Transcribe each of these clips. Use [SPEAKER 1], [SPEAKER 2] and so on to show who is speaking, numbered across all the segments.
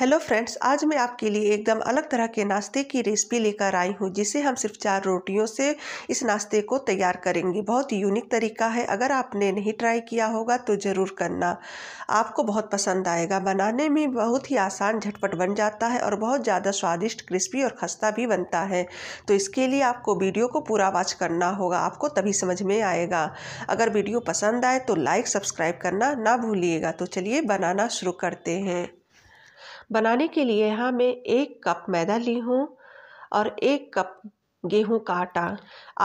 [SPEAKER 1] hello friends आज मैं आपके लिए एकदम अलग तरह के नाश्ते की रेसिपी लेकर आई हूँ जिसे हम सिर्फ चार रोटियों से इस नाश्ते को तैयार करेंगे बहुत ही यूनिक तरीका है अगर आपने नहीं ट्राई किया होगा तो ज़रूर करना आपको बहुत पसंद आएगा बनाने में बहुत ही आसान झटपट बन जाता है और बहुत ज़्यादा स्वादिष्ट क्रिस्पी और खस्ता भी बनता है तो इसके लिए आपको वीडियो को पूरा वॉच करना होगा आपको तभी समझ में आएगा अगर वीडियो पसंद आए तो लाइक सब्सक्राइब करना ना भूलिएगा तो चलिए बनाना शुरू करते हैं बनाने के लिए यहाँ मैं एक कप मैदा ली हूँ और एक कप गेहूं का आटा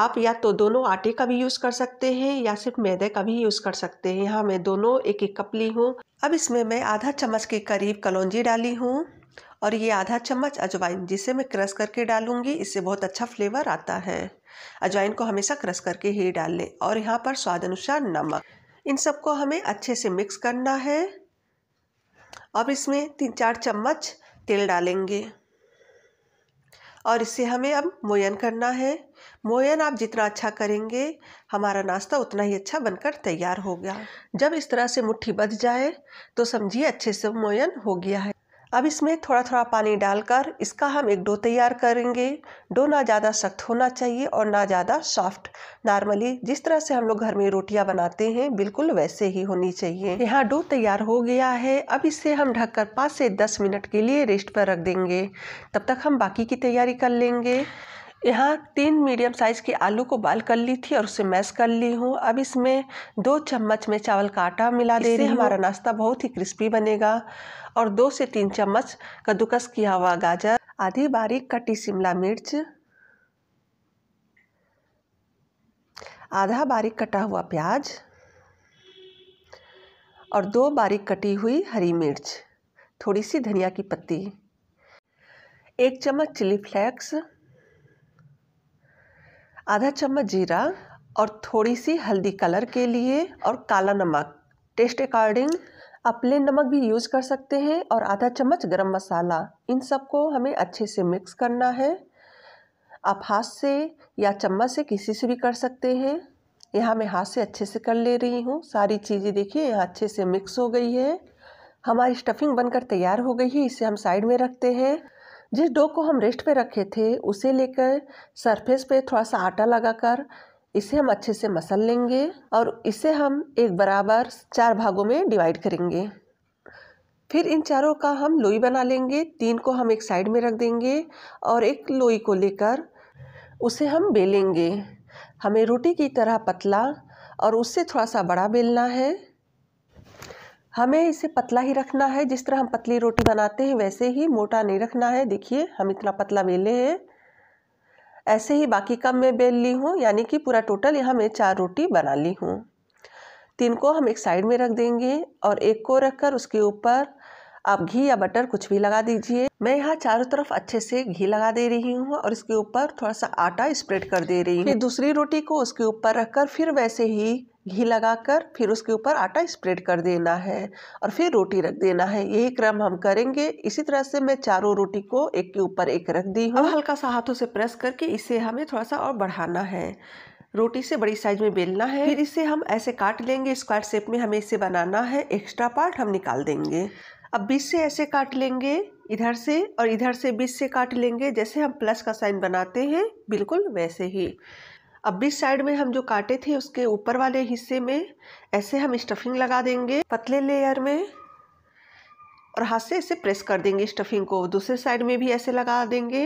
[SPEAKER 1] आप या तो दोनों आटे का भी यूज़ कर सकते हैं या सिर्फ मैदे का भी यूज़ कर सकते हैं यहाँ मैं दोनों एक एक कप ली हूँ अब इसमें मैं आधा चम्मच के करीब कलौंजी डाली हूँ और ये आधा चम्मच अजवाइन जिसे मैं क्रश करके डालूँगी इससे बहुत अच्छा फ्लेवर आता है अजवाइन को हमेशा क्रश करके ही डाल लें और यहाँ पर स्वाद अनुसार नमक इन सबको हमें अच्छे से मिक्स करना है अब इसमें तीन चार चम्मच तेल डालेंगे और इसे हमें अब मोयन करना है मोयन आप जितना अच्छा करेंगे हमारा नाश्ता उतना ही अच्छा बनकर तैयार हो गया जब इस तरह से मुट्ठी बध जाए तो समझिए अच्छे से मोयन हो गया है अब इसमें थोड़ा थोड़ा पानी डालकर इसका हम एक डो तैयार करेंगे डो ना ज़्यादा सख्त होना चाहिए और ना ज़्यादा सॉफ्ट नॉर्मली जिस तरह से हम लोग घर में रोटियां बनाते हैं बिल्कुल वैसे ही होनी चाहिए यहाँ डो तैयार हो गया है अब इसे हम ढककर पाँच से दस मिनट के लिए रेस्ट पर रख देंगे तब तक हम बाकी की तैयारी कर लेंगे यहाँ तीन मीडियम साइज़ के आलू को बाल कर ली थी और उसे मैश कर ली हूँ अब इसमें दो चम्मच में चावल का आटा मिला दे रही हमारा नाश्ता बहुत ही क्रिस्पी बनेगा और दो से तीन चम्मच कद्दूकस किया हुआ गाजर आधी बारीक कटी शिमला मिर्च आधा बारीक कटा हुआ प्याज और दो बारीक कटी हुई हरी मिर्च थोड़ी सी धनिया की पत्ती एक चम्मच चिली फ्लेक्स आधा चम्मच जीरा और थोड़ी सी हल्दी कलर के लिए और काला नमक टेस्ट अकॉर्डिंग आप प्लेन नमक भी यूज़ कर सकते हैं और आधा चम्मच गरम मसाला इन सबको हमें अच्छे से मिक्स करना है आप हाथ से या चम्मच से किसी से भी कर सकते हैं यहाँ मैं हाथ से अच्छे से कर ले रही हूँ सारी चीज़ें देखिए यहाँ अच्छे से मिक्स हो गई है हमारी स्टफिंग बनकर तैयार हो गई है इसे हम साइड में रखते हैं जिस डो को हम रेस्ट पे रखे थे उसे लेकर सरफेस पे थोड़ा सा आटा लगाकर इसे हम अच्छे से मसल लेंगे और इसे हम एक बराबर चार भागों में डिवाइड करेंगे फिर इन चारों का हम लोई बना लेंगे तीन को हम एक साइड में रख देंगे और एक लोई को लेकर उसे हम बेलेंगे हमें रोटी की तरह पतला और उससे थोड़ा सा बड़ा बेलना है हमें इसे पतला ही रखना है जिस तरह हम पतली रोटी बनाते हैं वैसे ही मोटा नहीं रखना है देखिए हम इतना पतला बेले हैं ऐसे ही बाकी कम मैं बेल ली हूँ यानी कि पूरा टोटल यहाँ मैं चार रोटी बना ली हूँ तीन को हम एक साइड में रख देंगे और एक को रखकर उसके ऊपर आप घी या बटर कुछ भी लगा दीजिए मैं यहाँ चारों तरफ अच्छे से घी लगा दे रही हूँ और इसके ऊपर थोड़ा सा आटा स्प्रेड कर दे रही हूँ फिर दूसरी रोटी को उसके ऊपर रखकर फिर वैसे ही घी लगाकर फिर उसके ऊपर आटा स्प्रेड कर देना है और फिर रोटी रख देना है यही क्रम हम करेंगे इसी तरह से मैं चारों रोटी को एक के ऊपर एक रख दी हूँ हल्का सा हाथों से प्रेस करके इसे हमें थोड़ा सा और बढ़ाना है रोटी से बड़ी साइज में बेलना है फिर इसे हम ऐसे काट लेंगे स्क्वायर शेप में हमें इसे बनाना है एक्स्ट्रा पार्ट हम निकाल देंगे अब बीस से ऐसे काट लेंगे इधर से और इधर से बीस से काट लेंगे जैसे हम प्लस का साइन बनाते हैं बिल्कुल वैसे ही अब बीस साइड में हम जो काटे थे उसके ऊपर वाले हिस्से में ऐसे हम स्टफिंग लगा देंगे पतले लेयर में और हाथ से ऐसे प्रेस कर देंगे स्टफिंग को दूसरे साइड में भी ऐसे लगा देंगे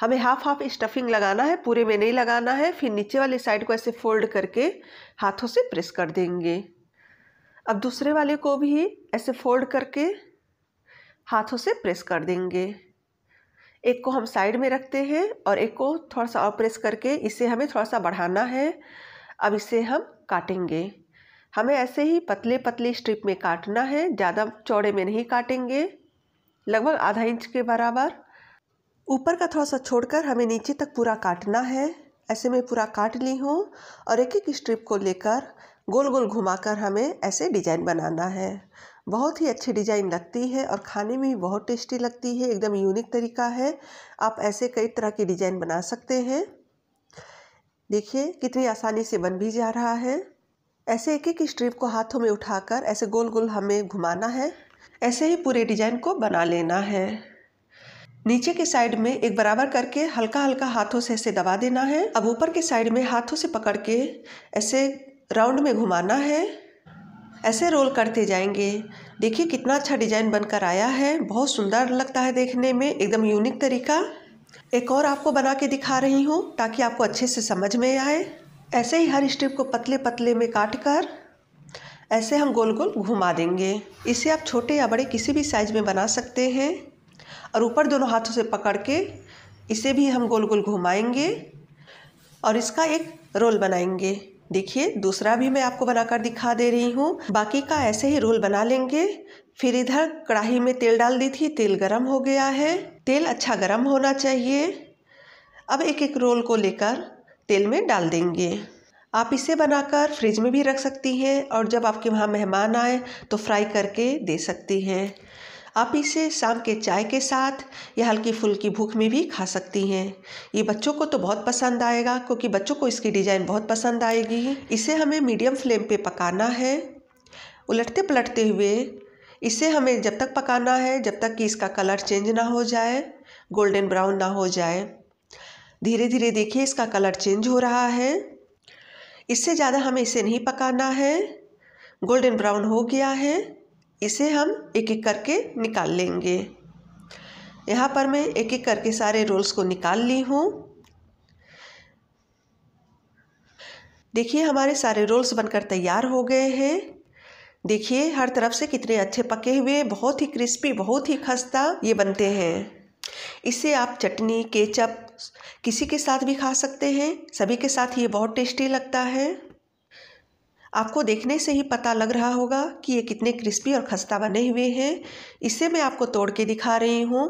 [SPEAKER 1] हमें हाफ हाफ स्टफिंग लगाना है पूरे में नहीं लगाना है फिर नीचे वाले साइड को ऐसे फोल्ड करके हाथों से प्रेस कर देंगे अब दूसरे वाले को भी ऐसे फोल्ड करके हाथों से प्रेस कर देंगे एक को हम साइड में रखते हैं और एक को थोड़ा सा और प्रेस करके इसे हमें थोड़ा सा बढ़ाना है अब इसे हम काटेंगे हमें ऐसे ही पतले पतले स्ट्रिप में काटना है ज़्यादा चौड़े में नहीं काटेंगे लगभग आधा इंच के बराबर ऊपर का थोड़ा सा छोड़कर हमें नीचे तक पूरा काटना है ऐसे में पूरा काट ली हूँ और एक एक स्ट्रिप को लेकर गोल गोल घुमाकर हमें ऐसे डिजाइन बनाना है बहुत ही अच्छी डिजाइन लगती है और खाने में भी बहुत टेस्टी लगती है एकदम यूनिक तरीका है आप ऐसे कई तरह की डिजाइन बना सकते हैं देखिए कितनी आसानी से बन भी जा रहा है ऐसे एक एक स्ट्रिप को हाथों में उठाकर ऐसे गोल गोल हमें घुमाना है ऐसे ही पूरे डिजाइन को बना लेना है नीचे के साइड में एक बराबर करके हल्का हल्का हाथों से ऐसे दबा देना है अब ऊपर के साइड में हाथों से पकड़ के ऐसे राउंड में घुमाना है ऐसे रोल करते जाएंगे देखिए कितना अच्छा डिज़ाइन बनकर आया है बहुत सुंदर लगता है देखने में एकदम यूनिक तरीका एक और आपको बना के दिखा रही हूँ ताकि आपको अच्छे से समझ में आए ऐसे ही हर स्ट्रिप को पतले पतले में काट कर ऐसे हम गोल गोल घुमा देंगे इसे आप छोटे या बड़े किसी भी साइज में बना सकते हैं और ऊपर दोनों हाथों से पकड़ के इसे भी हम गोल गोल घुमाएंगे और इसका एक रोल बनाएंगे देखिए दूसरा भी मैं आपको बनाकर दिखा दे रही हूँ बाकी का ऐसे ही रोल बना लेंगे फिर इधर कढ़ाई में तेल डाल दी थी तेल गरम हो गया है तेल अच्छा गरम होना चाहिए अब एक एक रोल को लेकर तेल में डाल देंगे आप इसे बनाकर फ्रिज में भी रख सकती हैं और जब आपके वहाँ मेहमान आए तो फ्राई करके दे सकती हैं आप इसे शाम के चाय के साथ या हल्की फुल्की भूख में भी खा सकती हैं ये बच्चों को तो बहुत पसंद आएगा क्योंकि बच्चों को इसकी डिज़ाइन बहुत पसंद आएगी इसे हमें मीडियम फ्लेम पे पकाना है उलटते पलटते हुए इसे हमें जब तक पकाना है जब तक कि इसका कलर चेंज ना हो जाए गोल्डन ब्राउन ना हो जाए धीरे धीरे देखिए इसका कलर चेंज हो रहा है इससे ज़्यादा हमें इसे नहीं पकाना है गोल्डन ब्राउन हो गया है इसे हम एक एक करके निकाल लेंगे यहाँ पर मैं एक एक करके सारे रोल्स को निकाल ली हूँ देखिए हमारे सारे रोल्स बनकर तैयार हो गए हैं देखिए हर तरफ से कितने अच्छे पके हुए बहुत ही क्रिस्पी बहुत ही खस्ता ये बनते हैं इसे आप चटनी केचप किसी के साथ भी खा सकते हैं सभी के साथ ये बहुत टेस्टी लगता है आपको देखने से ही पता लग रहा होगा कि ये कितने क्रिस्पी और खस्ता बने हुए हैं इसे मैं आपको तोड़ के दिखा रही हूँ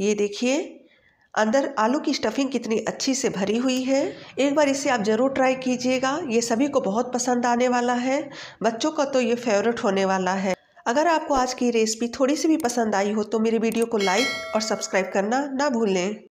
[SPEAKER 1] ये देखिए अंदर आलू की स्टफिंग कितनी अच्छी से भरी हुई है एक बार इसे आप ज़रूर ट्राई कीजिएगा ये सभी को बहुत पसंद आने वाला है बच्चों का तो ये फेवरेट होने वाला है अगर आपको आज की रेसिपी थोड़ी सी भी पसंद आई हो तो मेरे वीडियो को लाइक और सब्सक्राइब करना ना भूलें